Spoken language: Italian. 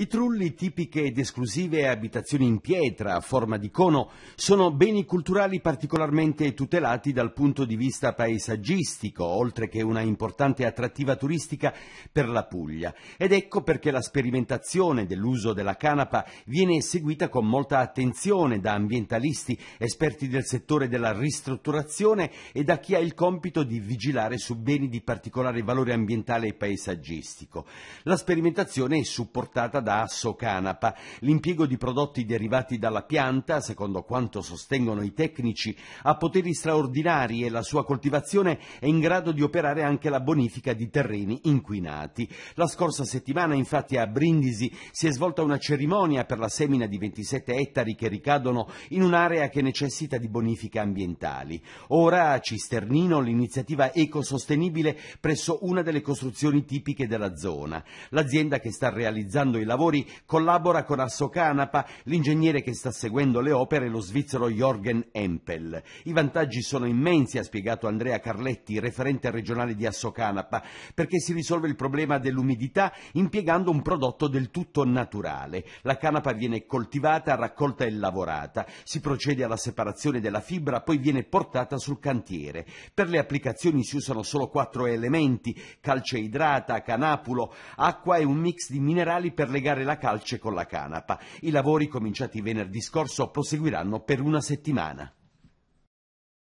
I trulli tipiche ed esclusive abitazioni in pietra a forma di cono sono beni culturali particolarmente tutelati dal punto di vista paesaggistico, oltre che una importante attrattiva turistica per la Puglia. Ed ecco perché la sperimentazione dell'uso della canapa viene seguita con molta attenzione da ambientalisti, esperti del settore della ristrutturazione e da chi ha il compito di vigilare su beni di particolare valore ambientale e paesaggistico. La sperimentazione è supportata da asso canapa. L'impiego di prodotti derivati dalla pianta, secondo quanto sostengono i tecnici, ha poteri straordinari e la sua coltivazione è in grado di operare anche la bonifica di terreni inquinati. La scorsa settimana, infatti, a Brindisi si è svolta una cerimonia per la semina di 27 ettari che ricadono in un'area che necessita di bonifica ambientali. Ora a Cisternino l'iniziativa ecosostenibile presso una delle costruzioni tipiche della zona. L'azienda che sta realizzando i lavori lavori collabora con Assocanapa, l'ingegnere che sta seguendo le opere, lo svizzero Jorgen Empel. I vantaggi sono immensi, ha spiegato Andrea Carletti, referente regionale di Assocanapa, perché si risolve il problema dell'umidità impiegando un prodotto del tutto naturale. La canapa viene coltivata, raccolta e lavorata. Si procede alla separazione della fibra, poi viene portata sul cantiere. Per le applicazioni si usano solo quattro elementi: calceidrata, canapulo, acqua e un mix di minerali per legare irrigare la calce con la canapa. I lavori cominciati venerdì scorso proseguiranno per una settimana.